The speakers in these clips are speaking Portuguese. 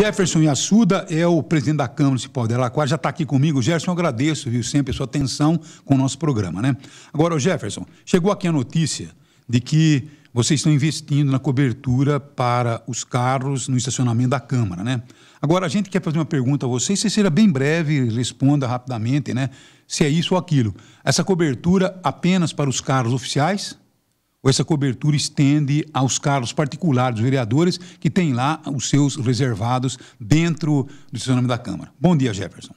Jefferson Yassuda é o presidente da Câmara Municipal de Araraquara, já está aqui comigo. Jefferson, eu agradeço, viu, sempre a sua atenção com o nosso programa, né? Agora, Jefferson, chegou aqui a notícia de que vocês estão investindo na cobertura para os carros no estacionamento da Câmara, né? Agora, a gente quer fazer uma pergunta a vocês, se será bem breve, responda rapidamente, né? Se é isso ou aquilo. Essa cobertura apenas para os carros oficiais? essa cobertura estende aos carros particulares, dos vereadores, que têm lá os seus reservados dentro do seu nome da Câmara. Bom dia, Jefferson.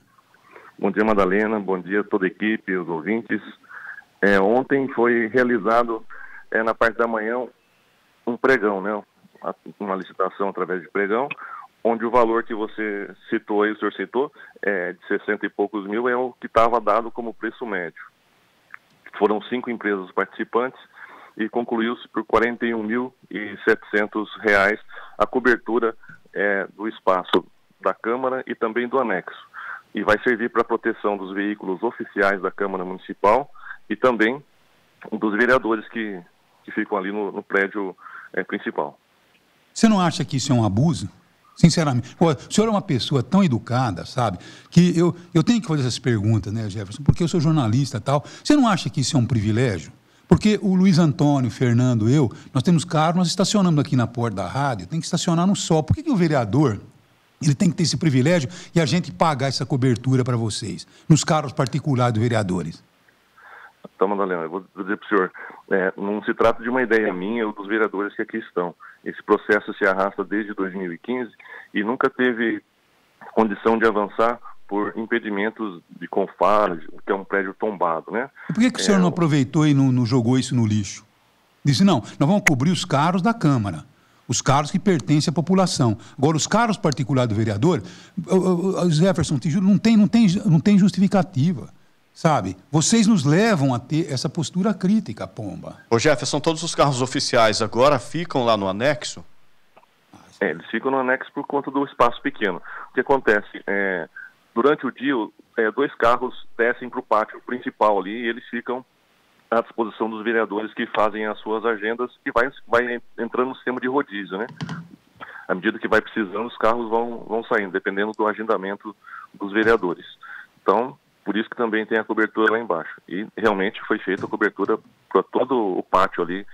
Bom dia, Madalena. Bom dia a toda a equipe, os ouvintes. É, ontem foi realizado, é, na parte da manhã, um pregão, né? Uma licitação através de pregão, onde o valor que você citou aí, o senhor citou, é, de 60 e poucos mil, é o que estava dado como preço médio. Foram cinco empresas participantes e concluiu-se por R$ 41.700 a cobertura é, do espaço da Câmara e também do anexo. E vai servir para a proteção dos veículos oficiais da Câmara Municipal e também dos vereadores que, que ficam ali no, no prédio é, principal. Você não acha que isso é um abuso? Sinceramente. O senhor é uma pessoa tão educada, sabe? Que eu, eu tenho que fazer essas perguntas, né, Jefferson? Porque eu sou jornalista e tal. Você não acha que isso é um privilégio? Porque o Luiz Antônio, o Fernando, eu, nós temos carro, nós estacionamos aqui na porta da rádio, tem que estacionar no sol. Por que, que o vereador ele tem que ter esse privilégio e a gente pagar essa cobertura para vocês, nos carros particulares dos vereadores? Então, Madalena, eu vou dizer para o senhor, é, não se trata de uma ideia minha ou dos vereadores que aqui estão. Esse processo se arrasta desde 2015 e nunca teve condição de avançar por impedimentos de confar, que é um prédio tombado, né? por que, que o senhor não é, aproveitou e não, não, jogou isso no lixo? Disse, não, nós vamos cobrir os carros da Câmara. Os carros que pertencem à população. Agora, os carros particulares do vereador, o Jefferson, não tem, não, tem, não tem justificativa. Sabe? Vocês nos levam a ter essa postura crítica, pomba. Ô Jefferson, todos os carros oficiais agora ficam lá no anexo? É, eles ficam no anexo por conta do espaço pequeno. O que acontece? É, Durante o dia, é, dois carros descem para o pátio principal ali e eles ficam à disposição dos vereadores que fazem as suas agendas e vai, vai entrando no sistema de rodízio, né? À medida que vai precisando, os carros vão, vão saindo, dependendo do agendamento dos vereadores. Então, por isso que também tem a cobertura lá embaixo. E realmente foi feita a cobertura para todo o pátio ali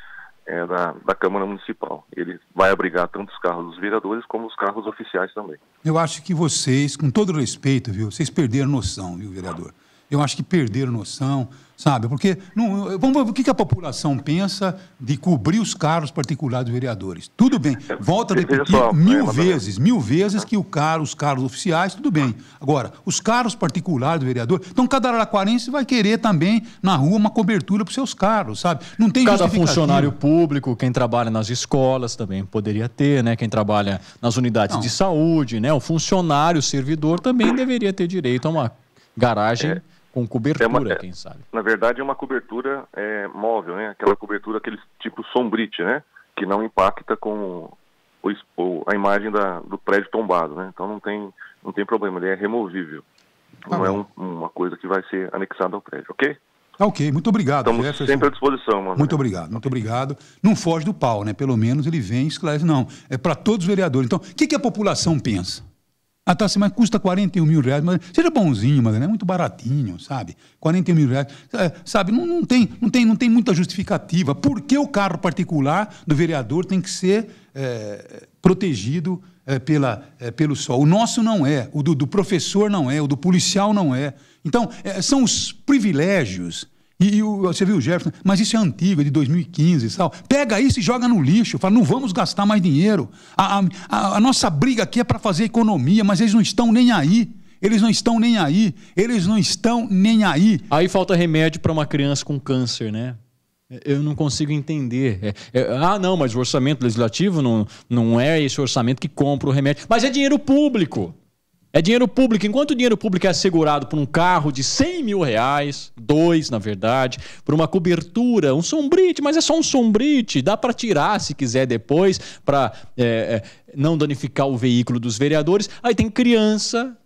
é, da, da, Câmara Municipal. Ele vai abrigar tanto os carros dos vereadores como os carros oficiais também. Eu acho que vocês, com todo respeito, viu, vocês perderam noção, viu, vereador? Eu acho que perderam noção sabe? Porque não, vamos ver o que a população pensa de cobrir os carros particulares dos vereadores. Tudo bem, é, volta a repetir mil vezes, mil vezes que carro, os carros oficiais, tudo bem. Agora, os carros particulares do vereador, então cada araquarense vai querer também na rua uma cobertura para os seus carros, sabe? Não tem Cada funcionário público, quem trabalha nas escolas também poderia ter, né? Quem trabalha nas unidades não. de saúde, né? O funcionário, o servidor também deveria ter direito a uma garagem... É com é cobertura, uma, é, quem sabe. Na verdade, é uma cobertura é, móvel, né? Aquela cobertura, aquele tipo sombrite, né? Que não impacta com o, o a imagem da, do prédio tombado, né? Então não tem, não tem problema, ele é removível. Tá não é bom. é um, uma coisa que vai ser anexada ao prédio, ok? Tá ok, muito obrigado. Estamos Jefferson. sempre à disposição, mano. Muito obrigado, muito obrigado. Não foge do pau, né? Pelo menos ele vem e esclarece. Não, é para todos os vereadores. Então, o que, que a população pensa? Ah, tá assim, mas custa 41 mil reais. Mas seja bonzinho, mas é muito baratinho, sabe? 41 mil reais. É, sabe, não, não, tem, não, tem, não tem muita justificativa. Por que o carro particular do vereador tem que ser é, protegido é, pela, é, pelo sol? O nosso não é, o do, do, professor não é, o do policial não é. Então, é, são os privilégios e, e o, você viu o Jefferson, mas isso é antigo, é de 2015 e tal. Pega isso e joga no lixo. Fala, não vamos gastar mais dinheiro. A, a, a nossa briga aqui é para fazer economia, mas eles não estão nem aí. Eles não estão nem aí. Eles não estão nem aí. Aí falta remédio para uma criança com câncer, né? Eu não consigo entender. É, é, ah, não, mas o orçamento legislativo não, não é esse orçamento que compra o remédio. Mas é dinheiro público. É dinheiro público. Enquanto o dinheiro público é assegurado por um carro de 100 mil reais, dois na verdade, por uma cobertura, um sombrite, mas é só um sombrite, dá para tirar se quiser depois, para é, é, não danificar o veículo dos vereadores. Aí tem criança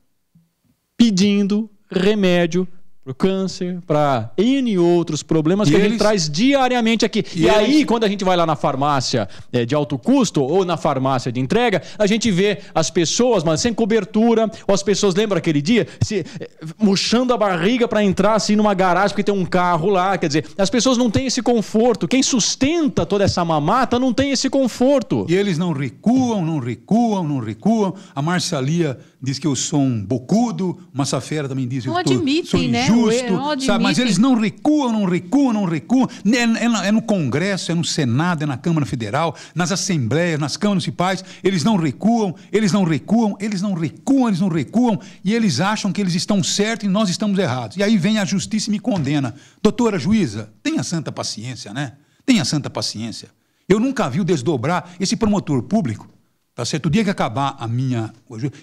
pedindo remédio para o câncer, para N outros problemas e que eles... a gente traz diariamente aqui. E, e eles... aí, quando a gente vai lá na farmácia é, de alto custo ou na farmácia de entrega, a gente vê as pessoas, mas sem cobertura, ou as pessoas, lembra aquele dia, se é, murchando a barriga para entrar assim numa garagem porque tem um carro lá. Quer dizer, as pessoas não têm esse conforto. Quem sustenta toda essa mamata não tem esse conforto. E eles não recuam, não recuam, não recuam. A marcia lia diz que eu sou um bocudo, a safera também diz que eu tô, admitem, sou injusto. Né? justo, é, sabe? Mas eles não recuam, não recuam, não recuam. Né, é, é, é, no Congresso, é no Senado, é na Câmara Federal, nas assembleias, nas câmaras municipais. Eles não recuam, eles não recuam, eles não recuam, eles não recuam. E eles acham que eles estão certos e nós estamos errados. E aí vem a justiça e me condena. Doutora juíza, tenha santa paciência, né? Tenha santa paciência. Eu nunca vi o desdobrar esse promotor público Tá certo? O dia que acabar a minha.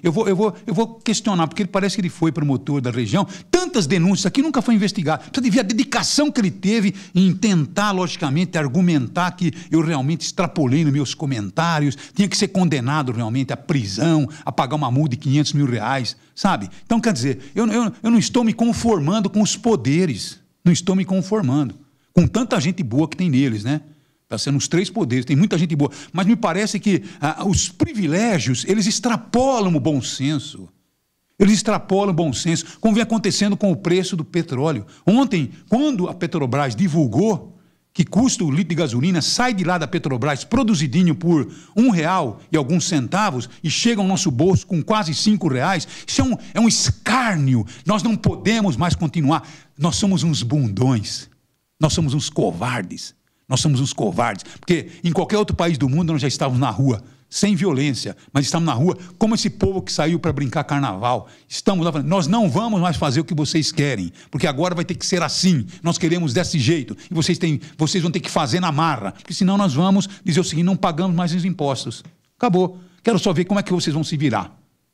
Eu vou, eu, vou, eu vou questionar, porque ele parece que ele foi promotor da região. Tantas denúncias aqui nunca foi investigado. Precisa de ver a dedicação que ele teve em tentar, logicamente, argumentar que eu realmente extrapolei nos meus comentários. Tinha que ser condenado realmente à prisão, a pagar uma multa de 500 mil reais, sabe? Então, quer dizer, eu, eu, eu não estou me conformando com os poderes. Não estou me conformando. Com tanta gente boa que tem neles, né? Está sendo os três poderes, tem muita gente boa. Mas me parece que ah, os privilégios, eles extrapolam o bom senso. Eles extrapolam o bom senso, como vem acontecendo com o preço do petróleo. Ontem, quando a Petrobras divulgou que custa o litro de gasolina, sai de lá da Petrobras produzidinho por um real e alguns centavos e chega ao nosso bolso com quase cinco reais. Isso é um, é um escárnio. Nós não podemos mais continuar. Nós somos uns bundões. Nós somos uns covardes. Nós somos uns covardes, porque em qualquer outro país do mundo nós já estávamos na rua, sem violência, mas estamos na rua, como esse povo que saiu para brincar carnaval. Estamos lá falando, nós não vamos mais fazer o que vocês querem, porque agora vai ter que ser assim, nós queremos desse jeito, e vocês, têm, vocês vão ter que fazer na marra, porque senão nós vamos dizer o seguinte: não pagamos mais os impostos. Acabou. Quero só ver como é que vocês vão se virar.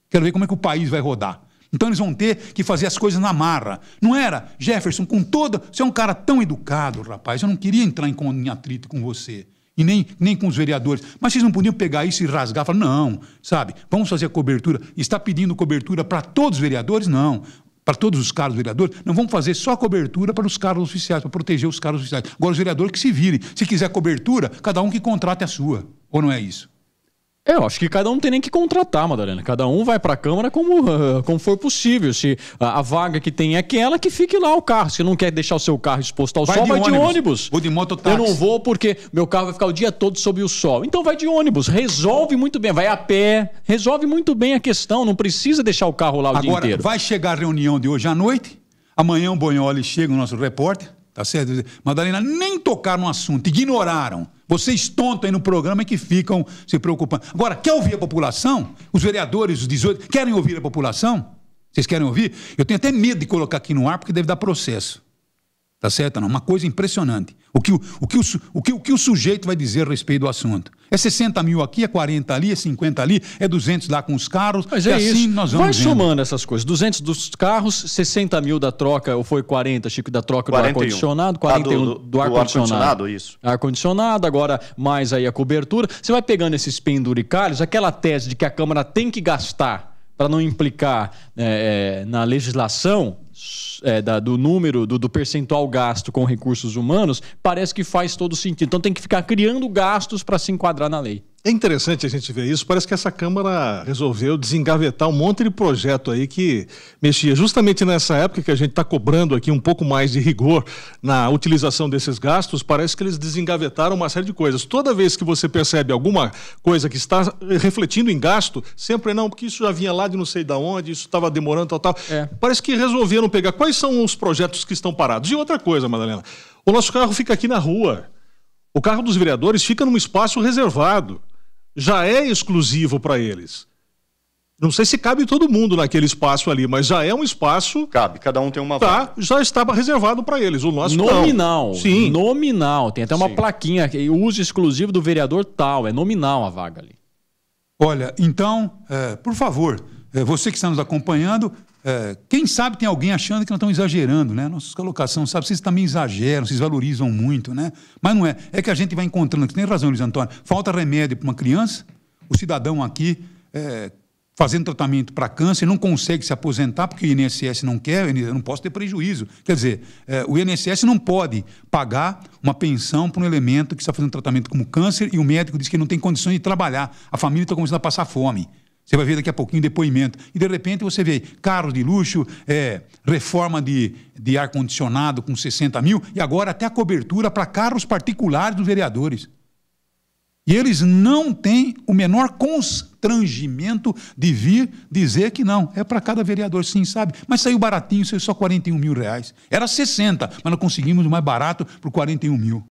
Quero ver como é que o país vai rodar. Então eles vão ter que fazer as coisas na marra. Não era, Jefferson, com toda. Você é um cara tão educado, rapaz. Eu não queria entrar em, atrito com você. E nem, nem com os vereadores. Mas vocês não podiam pegar isso e rasgar, falar, não, sabe, vamos fazer a cobertura. Está pedindo cobertura para todos os vereadores? Não para todos os caros vereadores, não vamos fazer só cobertura para os caros oficiais, para proteger os caros oficiais. Agora, os vereadores que se virem. Se quiser cobertura, cada um que contrate a sua. Ou não é isso? É, eu acho que cada um tem nem que contratar, Madalena. Cada um vai para a Câmara como, uh, como for possível. Se a, a, vaga que tem é aquela, que fique lá o carro. Se não quer deixar o seu carro exposto ao vai sol, de vai ônibus. de ônibus. Ou de moto táxi. Eu não vou porque meu carro vai ficar o dia todo sob o sol. Então vai de ônibus. Resolve muito bem. Vai a pé. Resolve muito bem a questão. Não precisa deixar o carro lá o Agora, dia inteiro. Agora, vai chegar a reunião de hoje à noite. Amanhã o Bonholi chega, o nosso repórter. Tá certo? Madalena, nem tocar no assunto. Ignoraram. Vocês tontam aí no programa que ficam se preocupando. Agora, quer ouvir a população? Os vereadores, os 18, querem ouvir a população? Vocês querem ouvir? Eu tenho até medo de colocar aqui no ar, porque deve dar processo. Tá certo? Não, uma coisa impressionante. O que o, o que o, o, que, o, que o sujeito vai dizer a respeito do assunto? É 60 mil aqui, é 40 ali, é 50 ali, é 200 lá com os carros. Mas é, é assim nós vamos. Vai vendo. somando essas coisas. 200 dos carros, 60 mil da troca, ou foi 40, Chico, da troca 41. do ar-condicionado, 41 ah, do, do, do ar-condicionado. Ar isso. Ar-condicionado, agora mais aí a cobertura. Você vai pegando esses penduricalhos, aquela tese de que a Câmara tem que gastar para não implicar é, é na legislação, é, da, do número, do, do, percentual gasto com recursos humanos, parece que faz todo sentido. Então tem que ficar criando gastos para se enquadrar na lei. É interessante a gente ver isso. Parece que essa Câmara resolveu desengavetar um monte de projeto aí que mexia justamente nessa época que a gente está cobrando aqui um pouco mais de rigor na utilização desses gastos. Parece que eles desengavetaram uma série de coisas. Toda vez que você percebe alguma coisa que está refletindo em gasto, sempre não, porque isso já vinha lá de não sei de onde, isso estava demorando, tal, tal. É. Parece que resolveram pegar quais são os projetos que estão parados. E outra coisa, Madalena, o nosso carro fica aqui na rua. O carro dos vereadores fica num espaço reservado já é exclusivo para eles. Não sei se cabe todo mundo naquele espaço ali, mas já é um espaço. Cabe, cada um tem uma tá, vaga. Já estava reservado para eles. O nosso Nominal. Não. Sim. Nominal. Tem até uma Sim. plaquinha que uso exclusivo do vereador tal. É nominal a vaga ali. Olha, então, é, por favor, é, você que está nos acompanhando, é, quem sabe tem alguém achando que nós estamos exagerando, né? Nossa colocação, sabe? Vocês também exageram, vocês valorizam muito, né? Mas não é. É que a gente vai encontrando, Você tem razão, Luiz Antônio, falta remédio para uma criança, o cidadão aqui é, fazendo tratamento para câncer não consegue se aposentar porque o INSS não quer, eu não posso ter prejuízo. Quer dizer, é, o INSS não pode pagar uma pensão para um elemento que está fazendo tratamento como câncer e o médico diz que não tem condições de trabalhar, a família está começando a passar fome. Você vai ver daqui a pouquinho depoimento. E de repente você vê carros de luxo, é, reforma de, de ar-condicionado com 60 mil e agora até a cobertura para carros particulares dos vereadores. E eles não têm o menor constrangimento de vir dizer que não. É para cada vereador, sim, sabe? Mas saiu baratinho, saiu só 41 mil reais. Era 60, mas nós conseguimos mais barato por 41 mil.